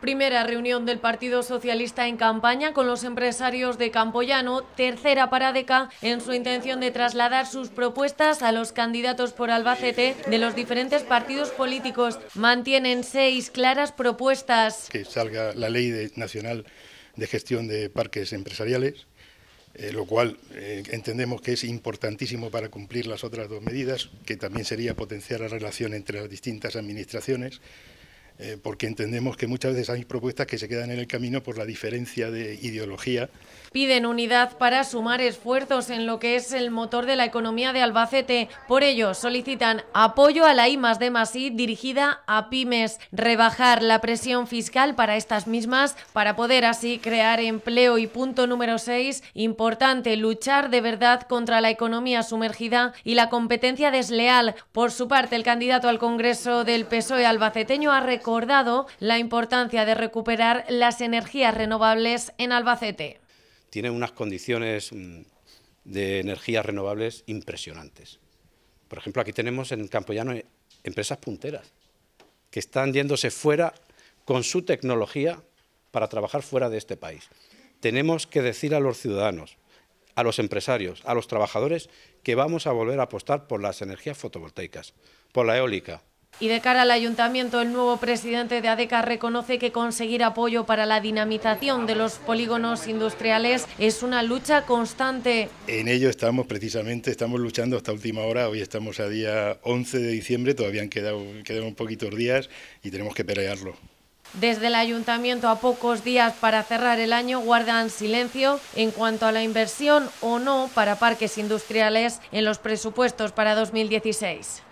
Primera reunión del Partido Socialista en campaña con los empresarios de Campoyano, tercera para DECA en su intención de trasladar sus propuestas a los candidatos por Albacete de los diferentes partidos políticos. Mantienen seis claras propuestas. Que salga la ley nacional de gestión de parques empresariales, eh, lo cual eh, entendemos que es importantísimo para cumplir las otras dos medidas, que también sería potenciar la relación entre las distintas administraciones eh, porque entendemos que muchas veces hay propuestas que se quedan en el camino por la diferencia de ideología. Piden unidad para sumar esfuerzos en lo que es el motor de la economía de Albacete. Por ello, solicitan apoyo a la I más D I dirigida a pymes, rebajar la presión fiscal para estas mismas para poder así crear empleo. Y punto número 6, importante, luchar de verdad contra la economía sumergida y la competencia desleal. Por su parte, el candidato al Congreso del PSOE albaceteño ha reconocido recordado la importancia de recuperar las energías renovables en Albacete. Tiene unas condiciones mm, de energías renovables impresionantes. Por ejemplo, aquí tenemos en Campollano eh, empresas punteras que están yéndose fuera con su tecnología para trabajar fuera de este país. Tenemos que decir a los ciudadanos, a los empresarios, a los trabajadores que vamos a volver a apostar por las energías fotovoltaicas, por la eólica, y de cara al ayuntamiento, el nuevo presidente de ADECA reconoce que conseguir apoyo para la dinamización de los polígonos industriales es una lucha constante. En ello estamos precisamente, estamos luchando hasta última hora, hoy estamos a día 11 de diciembre, todavía han quedado, quedan poquitos días y tenemos que pelearlo. Desde el ayuntamiento a pocos días para cerrar el año guardan silencio en cuanto a la inversión o no para parques industriales en los presupuestos para 2016.